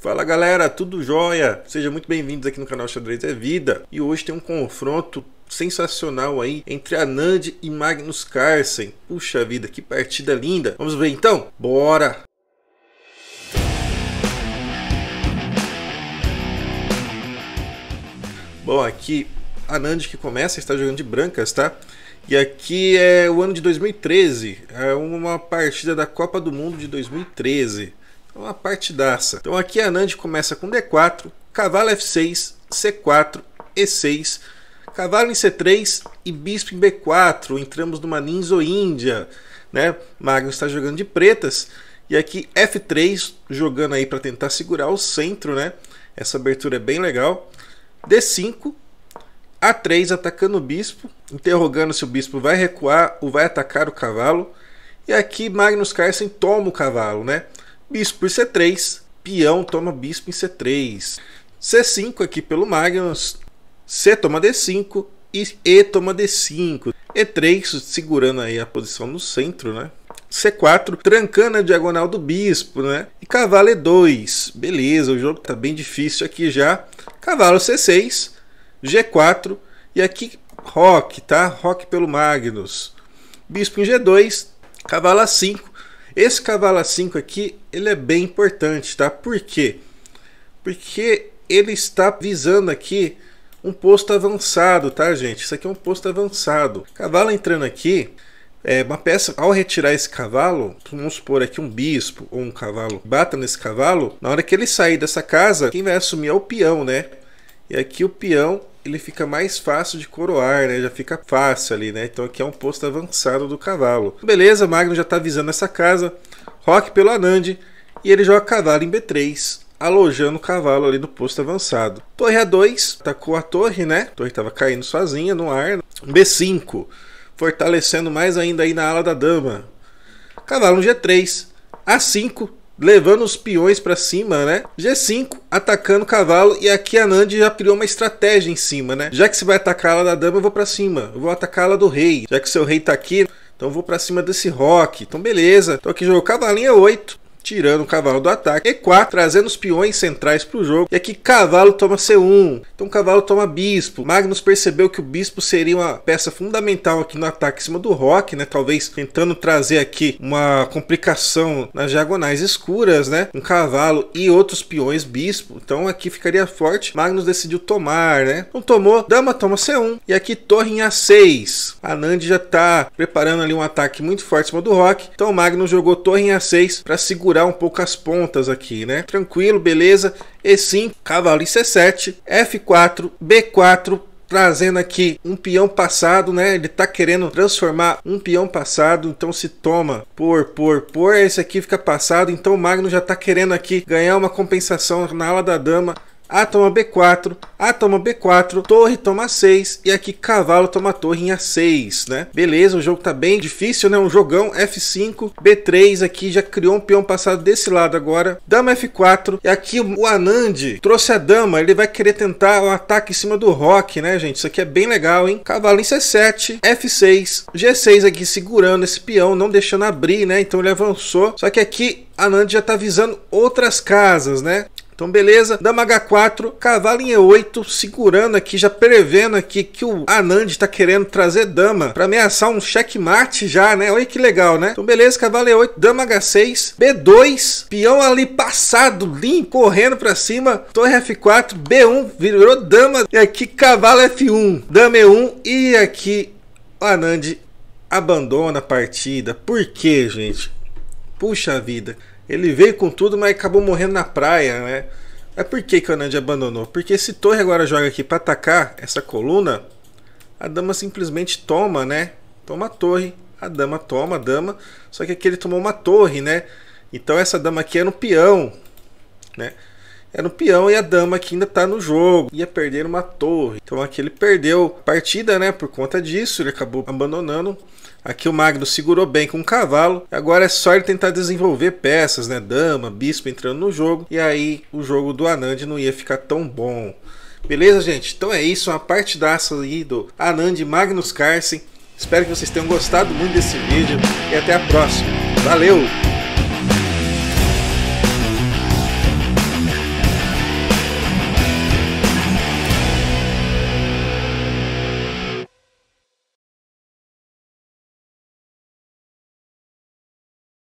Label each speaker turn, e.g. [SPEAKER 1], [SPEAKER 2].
[SPEAKER 1] Fala galera, tudo jóia? Sejam muito bem-vindos aqui no canal Xadrez é Vida e hoje tem um confronto sensacional aí entre Anand e Magnus Carlsen. Puxa vida, que partida linda! Vamos ver então? Bora! Bom, aqui Anand que começa, está jogando de brancas, tá? E aqui é o ano de 2013, é uma partida da Copa do Mundo de 2013. É uma partidaça. Então aqui a Nand começa com D4, cavalo F6, C4, E6, cavalo em C3 e bispo em B4. Entramos numa ninzo-índia, né? Magnus está jogando de pretas. E aqui F3 jogando aí para tentar segurar o centro, né? Essa abertura é bem legal. D5, A3 atacando o bispo, interrogando se o bispo vai recuar ou vai atacar o cavalo. E aqui Magnus Carlsen toma o cavalo, né? bispo por c3, peão toma bispo em c3. c5 aqui pelo Magnus, c toma d5 e e toma d5. e3 segurando aí a posição no centro, né? C4, trancando a diagonal do bispo, né? E cavalo E2. Beleza, o jogo tá bem difícil aqui já. Cavalo C6, G4 e aqui Roque, tá? Roque pelo Magnus. Bispo em G2, cavalo A5 esse cavalo a 5 aqui, ele é bem importante, tá? Por quê? Porque ele está visando aqui um posto avançado, tá, gente? Isso aqui é um posto avançado. Cavalo entrando aqui, é uma peça, ao retirar esse cavalo, vamos supor aqui um bispo ou um cavalo bata nesse cavalo, na hora que ele sair dessa casa, quem vai assumir é o peão, né? E aqui o peão ele fica mais fácil de coroar, né? Já fica fácil ali, né? Então aqui é um posto avançado do cavalo. Beleza, Magno já está avisando essa casa. Rock pelo Anand e ele joga cavalo em B3, alojando o cavalo ali no posto avançado. Torre A2, atacou tá a torre, né? A torre estava caindo sozinha no ar. B5, fortalecendo mais ainda aí na ala da dama. Cavalo no G3, A5, levando os peões para cima, né? G5, atacando o cavalo, e aqui a Nandi já criou uma estratégia em cima, né? Já que você vai atacá-la da dama, eu vou para cima. Eu vou atacá-la do rei. Já que seu rei tá aqui, então eu vou para cima desse rock. Então beleza. Então aqui jogou cavalinha 8. É tirando o cavalo do ataque. E4, trazendo os peões centrais para o jogo. E aqui cavalo toma C1. Então cavalo toma bispo. Magnus percebeu que o bispo seria uma peça fundamental aqui no ataque em cima do Rock, né? Talvez tentando trazer aqui uma complicação nas diagonais escuras, né? Um cavalo e outros peões bispo. Então aqui ficaria forte. Magnus decidiu tomar, né? Então tomou, dama toma C1. E aqui torre em A6. A Nandi já está preparando ali um ataque muito forte em cima do Rock. Então Magnus jogou torre em A6 para segurar segurar um pouco as pontas aqui, né? Tranquilo, beleza? e sim cavalo em C7, F4, B4, trazendo aqui um peão passado, né? Ele tá querendo transformar um peão passado, então se toma por, por, por, esse aqui fica passado, então o Magno já tá querendo aqui ganhar uma compensação na ala da dama a toma B4, A toma B4, torre toma 6 e aqui cavalo toma torre em A6, né? Beleza, o jogo tá bem difícil, né? Um jogão F5, B3 aqui já criou um peão passado desse lado agora. Dama F4 e aqui o Anand trouxe a dama, ele vai querer tentar o um ataque em cima do rock, né, gente? Isso aqui é bem legal, hein? Cavalo em C7, F6, G6 aqui segurando esse peão, não deixando abrir, né? Então ele avançou. Só que aqui a Nand já tá visando outras casas, né? Então, beleza. Dama H4, cavalo em E8, segurando aqui, já prevendo aqui que o Anand está querendo trazer dama para ameaçar um checkmate já, né? Olha que legal, né? Então, beleza, cavalo E8, dama H6, B2, peão ali passado, limpo, correndo para cima, torre F4, B1, virou dama, e aqui cavalo F1, dama E1, e aqui o Anand abandona a partida. Por quê, gente? Puxa vida. Ele veio com tudo, mas acabou morrendo na praia, né? É por que, que o Anand abandonou? Porque se Torre agora joga aqui para atacar essa coluna, a dama simplesmente toma, né? Toma a torre. A dama toma a dama. Só que aqui ele tomou uma torre, né? Então essa dama aqui era um peão, né? era um peão e a dama que ainda está no jogo ia perder uma torre. Então aqui ele perdeu partida, né? Por conta disso, ele acabou abandonando. Aqui o Magno segurou bem com o cavalo. Agora é só ele tentar desenvolver peças, né? Dama, bispo entrando no jogo. E aí o jogo do Anand não ia ficar tão bom. Beleza, gente? Então é isso, uma partidaça aí do Anand Magnus Carlsen. Espero que vocês tenham gostado muito desse vídeo e até a próxima. Valeu!